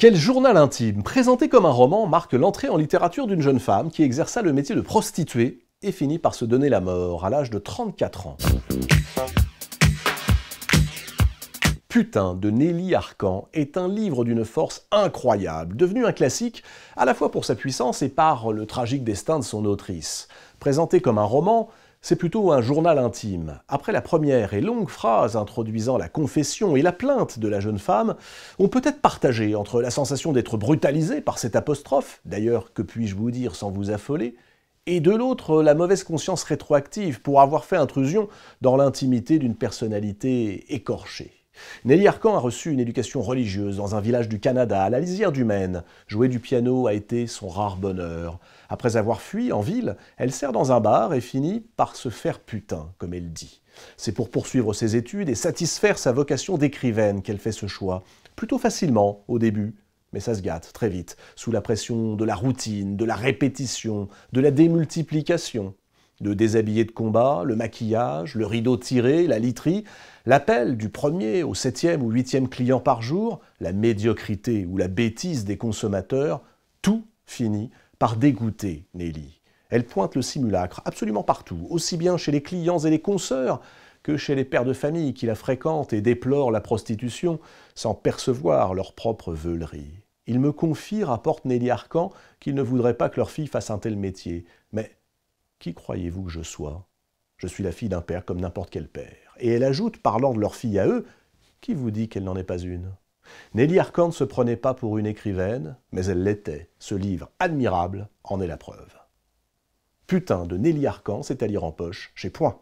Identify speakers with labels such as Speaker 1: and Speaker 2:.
Speaker 1: Quel journal intime, présenté comme un roman, marque l'entrée en littérature d'une jeune femme qui exerça le métier de prostituée et finit par se donner la mort à l'âge de 34 ans. Putain de Nelly Arcan est un livre d'une force incroyable, devenu un classique à la fois pour sa puissance et par le tragique destin de son autrice. Présenté comme un roman, c'est plutôt un journal intime. Après la première et longue phrase introduisant la confession et la plainte de la jeune femme, on peut être partagé entre la sensation d'être brutalisé par cette apostrophe, d'ailleurs que puis-je vous dire sans vous affoler, et de l'autre la mauvaise conscience rétroactive pour avoir fait intrusion dans l'intimité d'une personnalité écorchée. Nelly Arcan a reçu une éducation religieuse dans un village du Canada, à la lisière du Maine. Jouer du piano a été son rare bonheur. Après avoir fui en ville, elle sert dans un bar et finit par se faire putain, comme elle dit. C'est pour poursuivre ses études et satisfaire sa vocation d'écrivaine qu'elle fait ce choix, plutôt facilement au début. Mais ça se gâte très vite, sous la pression de la routine, de la répétition, de la démultiplication de déshabillé de combat, le maquillage, le rideau tiré, la literie, l'appel du premier au septième ou huitième client par jour, la médiocrité ou la bêtise des consommateurs, tout finit par dégoûter Nelly. Elle pointe le simulacre absolument partout, aussi bien chez les clients et les consoeurs que chez les pères de famille qui la fréquentent et déplorent la prostitution sans percevoir leur propre veulerie. Ils me confient, rapporte Nelly Arcan, qu'ils ne voudraient pas que leur fille fasse un tel métier. Mais qui croyez-vous que je sois Je suis la fille d'un père comme n'importe quel père. Et elle ajoute, parlant de leur fille à eux, Qui vous dit qu'elle n'en est pas une Nelly Arcan ne se prenait pas pour une écrivaine, mais elle l'était. Ce livre admirable en est la preuve. Putain de Nelly Arcan, c'est à lire en poche, chez Point.